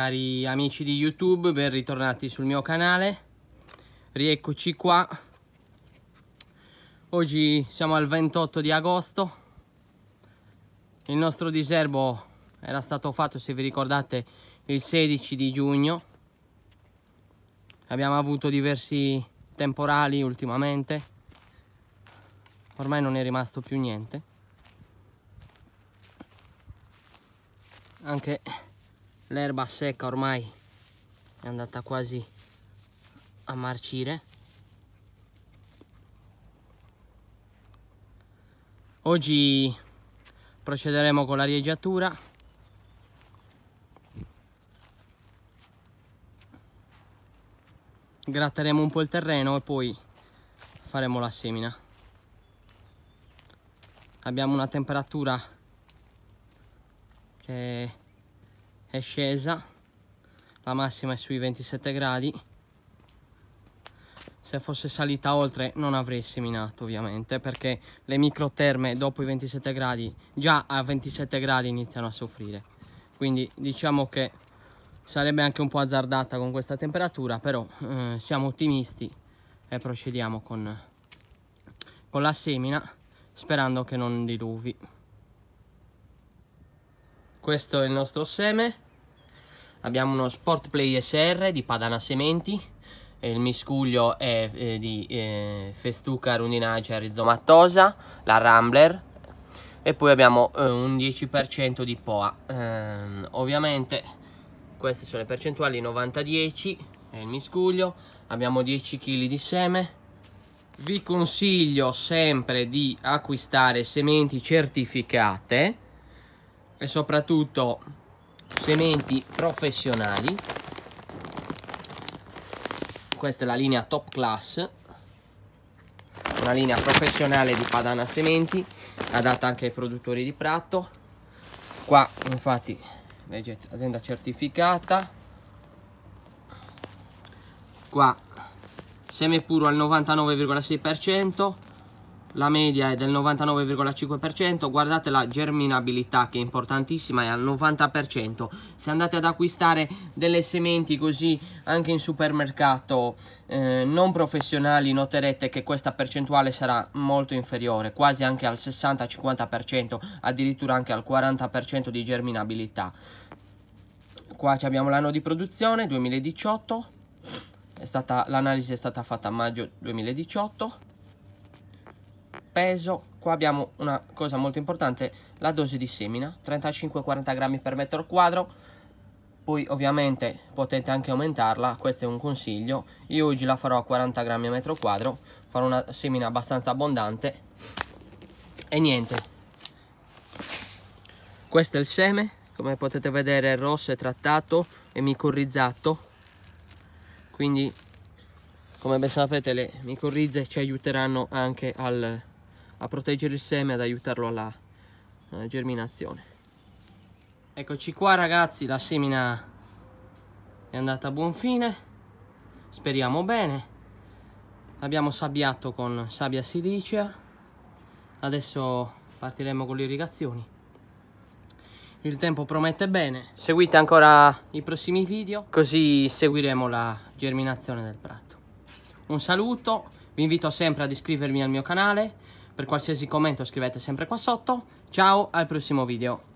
cari amici di youtube ben ritornati sul mio canale rieccoci qua oggi siamo al 28 di agosto il nostro diserbo era stato fatto se vi ricordate il 16 di giugno abbiamo avuto diversi temporali ultimamente ormai non è rimasto più niente anche l'erba secca ormai è andata quasi a marcire oggi procederemo con la l'arieggiatura gratteremo un po' il terreno e poi faremo la semina abbiamo una temperatura che è scesa la massima è sui 27 gradi se fosse salita oltre non avrei seminato ovviamente perché le microterme dopo i 27 gradi già a 27 gradi iniziano a soffrire quindi diciamo che sarebbe anche un po' azzardata con questa temperatura però eh, siamo ottimisti e procediamo con, con la semina sperando che non diluvi questo è il nostro seme abbiamo uno Sport Play SR di Padana Sementi il miscuglio è eh, di eh, Festuca Rundinace Rizomattosa la Rambler e poi abbiamo eh, un 10% di POA ehm, ovviamente queste sono le percentuali 90-10 è il miscuglio abbiamo 10 kg di seme vi consiglio sempre di acquistare sementi certificate e soprattutto sementi professionali questa è la linea top class una linea professionale di padana sementi adatta anche ai produttori di prato qua infatti azienda certificata qua seme puro al 99,6% la media è del 99,5%, guardate la germinabilità che è importantissima, è al 90%. Se andate ad acquistare delle sementi così anche in supermercato eh, non professionali noterete che questa percentuale sarà molto inferiore, quasi anche al 60-50%, addirittura anche al 40% di germinabilità. Qua abbiamo l'anno di produzione 2018, l'analisi è, è stata fatta a maggio 2018 peso qua abbiamo una cosa molto importante la dose di semina 35-40 grammi per metro quadro poi ovviamente potete anche aumentarla questo è un consiglio io oggi la farò a 40 grammi a metro quadro farò una semina abbastanza abbondante e niente questo è il seme come potete vedere è rosso e trattato e micorrizzato quindi come ben sapete le micorrize ci aiuteranno anche al a proteggere il seme, ad aiutarlo alla eh, germinazione. Eccoci qua ragazzi, la semina è andata a buon fine, speriamo bene. Abbiamo sabbiato con sabbia silicea, adesso partiremo con le irrigazioni. Il tempo promette bene, seguite ancora i prossimi video, così seguiremo la germinazione del prato. Un saluto, vi invito sempre ad iscrivervi al mio canale, per qualsiasi commento scrivete sempre qua sotto. Ciao, al prossimo video.